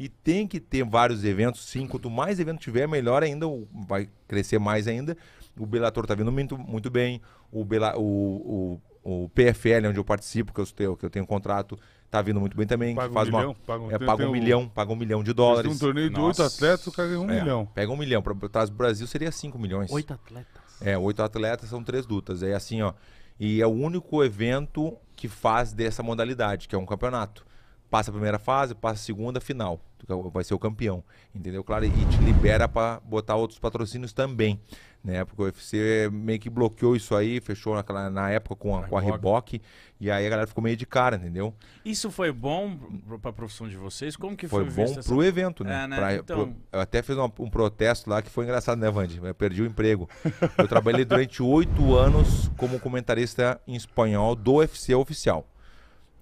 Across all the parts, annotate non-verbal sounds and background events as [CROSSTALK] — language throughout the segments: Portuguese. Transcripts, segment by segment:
E tem que ter vários eventos, sim. Quanto mais evento tiver, melhor ainda. Vai crescer mais ainda. O Belator tá vindo muito, muito bem. O, Bela, o, o, o PFL, onde eu participo, que eu tenho, que eu tenho um contrato, tá vindo muito bem também. Paga faz um milhão, uma, paga um, é, paga um milhão, paga um milhão de dólares. um torneio de oito atletas, o cara ganha um é, milhão. Pega um milhão. Para o Brasil seria cinco milhões. Oito atletas. É, oito atletas são três lutas. É assim, ó. E é o único evento que faz dessa modalidade, que é um campeonato. Passa a primeira fase, passa a segunda, final vai ser o campeão, entendeu? Claro, e te libera para botar outros patrocínios também, né? Porque o UFC meio que bloqueou isso aí, fechou naquela, na época com a, com a e aí a galera ficou meio de cara, entendeu? Isso foi bom para a profissão de vocês? Como que foi? Foi bom essa... o evento, né? É, né? Pra, então... pro, eu até fiz um, um, protesto lá que foi engraçado, né, Vandy? Eu perdi o emprego. Eu trabalhei durante [LAUGHS] oito anos como comentarista em espanhol do UFC oficial.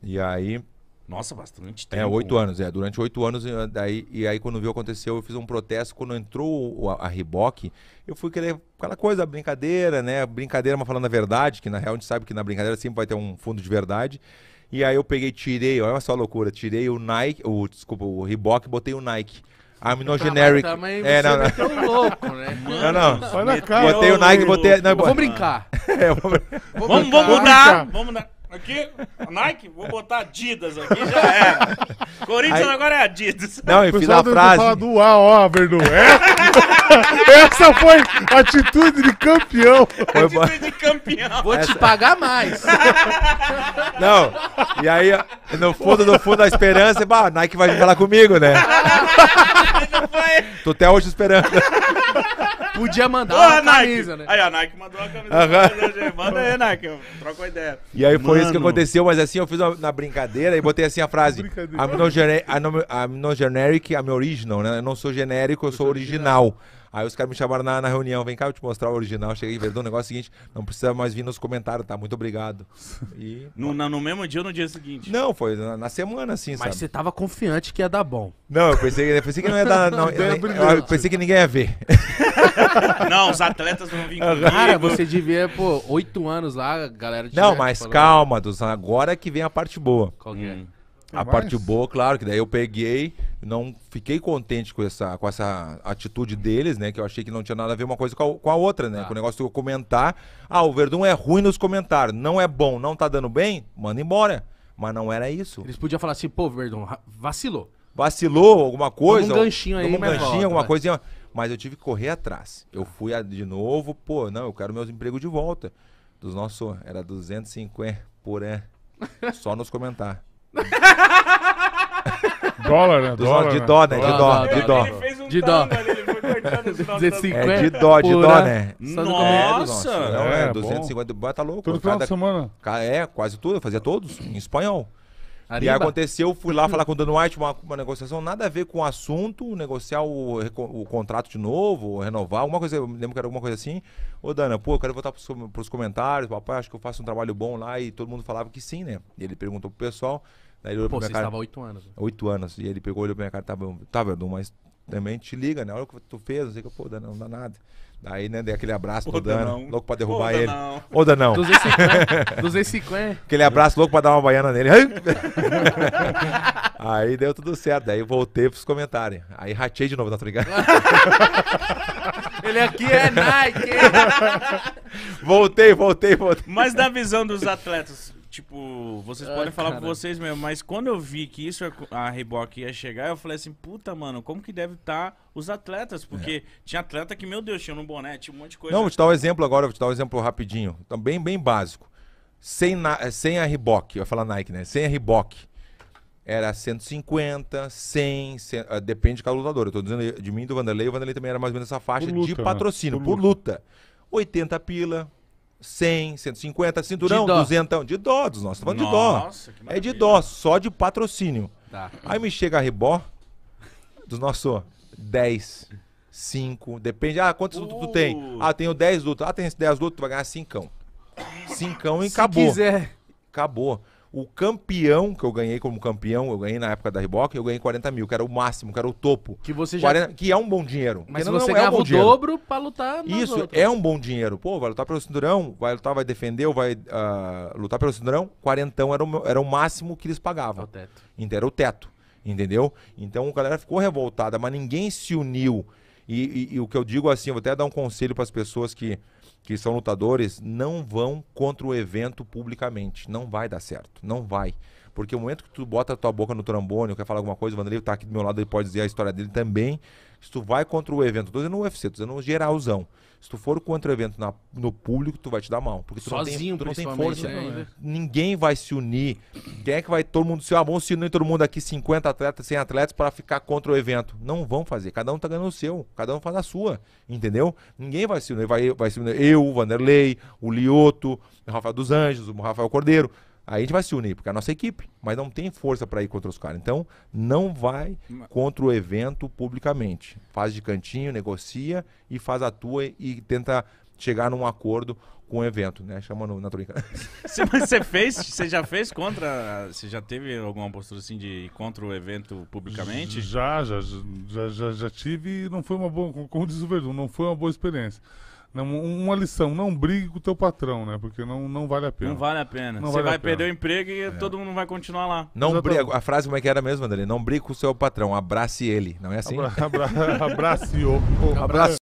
E aí nossa, bastante é, tempo. É, oito anos, é. Durante oito anos, daí, e aí quando viu aconteceu, eu fiz um protesto. Quando entrou a, a eu fui querer aquela coisa, brincadeira, né? Brincadeira, mas falando a verdade, que na real a gente sabe que na brincadeira sempre vai ter um fundo de verdade. E aí eu peguei, tirei, olha só a loucura, tirei o Nike, o, desculpa, o Reebok e botei o Nike. I'm no Tá, mas é, não, não. Um é louco, né? Mano, não, não. na cara. Botei o Nike, botei. Vamos [LAUGHS] é, brincar. vamos, vamos mudar. Vamos mudar. Aqui, Nike, vou botar Adidas aqui, já era. Corinthians Aí- agora é Adidas. Não, eu fiz a frase. falar do A, ó, Verdu. Essa, é? [LAUGHS] essa foi atitude de campeão. Foi bo- Atitude de campeão. Vou te pagar mais. Não, e aí, no fundo, no fundo a esperança, bah, Nike vai vir falar comigo, né? [LAUGHS] Foi- Tô até hoje esperando. Podia mandar a uma Nike. camisa, né? Aí a Nike mandou uma camisa. Manda aí, Nike, troca uma ideia. E aí foi Mano. isso que aconteceu, mas assim, eu fiz uma, na brincadeira e botei assim a frase: I'm no, I'm no generic, I'm original, né? Eu não sou genérico, eu, eu sou original. original. Aí os caras me chamaram na, na, reunião, vem cá, eu te mostrar o original. Cheguei e verdão, o negócio seguinte, não precisa mais vir nos comentários, tá? Muito obrigado. [LAUGHS] E, no, na, no mesmo dia ou no dia seguinte? Não, foi na, na semana, assim, Mas você tava confiante que ia dar bom. Não, eu pensei, eu pensei que não ia dar... Não, [LAUGHS] eu, eu pensei que ninguém ia ver. [LAUGHS] não, os atletas vão vir comigo. Cara, você devia, pô, oito anos lá, galera... Não, mas falando. calma, dos agora é que vem a parte boa. Qual que é? hum. é? A Mas... parte boa, claro, que daí eu peguei, não fiquei contente com essa, com essa atitude deles, né? Que eu achei que não tinha nada a ver uma coisa com a, com a outra, né? Tá. Com o negócio de comentar. Ah, o Verdun é ruim nos comentários, não é bom, não tá dando bem, manda embora. Mas não era isso. Eles podiam falar assim, pô, Verdun, vacilou. Vacilou alguma coisa. Toma um ganchinho aí, Um ganchinho, volta, alguma coisa coisinha. Mas eu tive que correr atrás. Eu tá. fui de novo, pô, não, eu quero meus empregos de volta. Dos nossos, era 250 por é. Só nos comentar. [LAUGHS] Dólar, né? Dólar, de né? dó, né? De dó, de dó. Ele fez um de dó. foi [LAUGHS] É de dó, de dó, né? né? Nossa! É, Não, é, é, 250, bom. tá louco. Todo final de cada- semana. É, quase tudo, eu fazia todos, em espanhol. E aí aconteceu, eu fui lá uhum. falar com o Dan White, uma, uma negociação, nada a ver com o assunto, negociar o, o contrato de novo, renovar, alguma coisa, eu lembro que era alguma coisa assim. Ô, Dana, pô, eu quero voltar pros, pros comentários, papai, acho que eu faço um trabalho bom lá, e todo mundo falava que sim, né? E ele perguntou pro pessoal, Daí ele olhou Pô, pra minha cara. oito anos. Né? Oito anos. E ele pegou, olhou pra minha cara, e tá bom, tá, Verdun, mas também te liga, né? Olha o que tu fez, não sei que, pô, Danão, não dá nada. Daí, né, dei aquele abraço pro Dano, louco pra derrubar ele. Ô, Danão. 250, 250. [LAUGHS] Aquele abraço louco pra dar uma baiana nele. [LAUGHS] Aí deu tudo certo. Daí voltei pros comentários. Aí ratei de novo, tá ligado? [LAUGHS] Ele aqui é Nike. voltei, voltei, voltei. Mas na visão dos atletas, tipo, vocês Ai, ah, podem falar cara. vocês mesmo, mas quando eu vi que isso, a Reebok ia chegar, eu falei assim, puta, mano, como que deve estar tá os atletas? Porque é. tinha atleta que, meu Deus, tinha no um boné, tinha um monte de coisa. Não, vou te dar um exemplo agora, vou te dar um exemplo rapidinho, também tá bem básico. Sem, na, sem a Reebok, eu ia falar Nike, né? Sem a Reebok, era 150, 100, 100 uh, depende de cada lutador. Eu tô dizendo de mim do Vanderlei, o Vanderlei também era mais ou menos essa faixa luta, de né? patrocínio, né? por, por luta. luta. 80 pila, 100, 150, cinturão, de 200 de dó, nós estamos tá falando Nossa, de dó. É de dó, só de patrocínio. Tá. Aí me chega a Rebó, dos nossos 10, 5, depende, ah, quantos uh. lutos tu uh. tem? Ah, tenho 10 lutos. Ah, tem 10 lutos, tu vai ganhar 5. 5 é, e Se acabou. Quiser. Acabou o campeão que eu ganhei como campeão, eu ganhei na época da Riboc, eu ganhei 40 mil, que era o máximo, que era o topo. Que você já. 40, que é um bom dinheiro. Mas não, você não é um o dobro pra lutar Isso, outras. é um bom dinheiro. Pô, vai lutar pelo cinturão, vai lutar, vai defender, ou vai uh, lutar pelo cinturão. Quarentão era o, era o máximo que eles pagavam. É o teto. Era o teto, entendeu? Então a galera ficou revoltada, mas ninguém se uniu e, e, e o que eu digo assim, vou até dar um conselho para as pessoas que, que são lutadores, não vão contra o evento publicamente. Não vai dar certo. Não vai. Porque o momento que tu bota a tua boca no trombone, quer falar alguma coisa, o Vanderlei tá aqui do meu lado, ele pode dizer a história dele também. Se tu vai contra o evento, tô dizendo no UFC, tô dizendo no geralzão. Se tu for contra o evento na, no público, tu vai te dar mal. Porque tu Sozinho, não tem, tu não tem força. Né? É. Ninguém vai se unir. Quem é que vai todo mundo se ah, vamos se unir todo mundo aqui, 50 atletas, 100 atletas, para ficar contra o evento? Não vão fazer. Cada um tá ganhando o seu. Cada um faz a sua. Entendeu? Ninguém vai se unir. Vai, vai se unir. Eu, o Vanderlei, o Lioto, o Rafael dos Anjos, o Rafael Cordeiro. Aí a gente vai se unir, porque é a nossa equipe, mas não tem força para ir contra os caras. Então, não vai contra o evento publicamente. Faz de cantinho, negocia e faz a tua e, tenta chegar num acordo com o evento, né? Chamando na trinca. [LAUGHS] Você fez, você já fez contra, você já teve alguma postura assim de contra o evento publicamente? Já, já, já, já, já tive, não foi uma boa, como diz o Verdun, não foi uma boa experiência. Não, né, uma lição, não brigue com o teu patrão, né? Porque não, não vale a pena. Não vale a pena. Não Você vale vai perder o emprego e é. todo mundo vai continuar lá. Não Exatamente. briga. A frase como é que era mesmo, André? Não brigue com o seu patrão, abrace ele. Não é assim? Abra, abra, [LAUGHS] abrace-o. Abrace.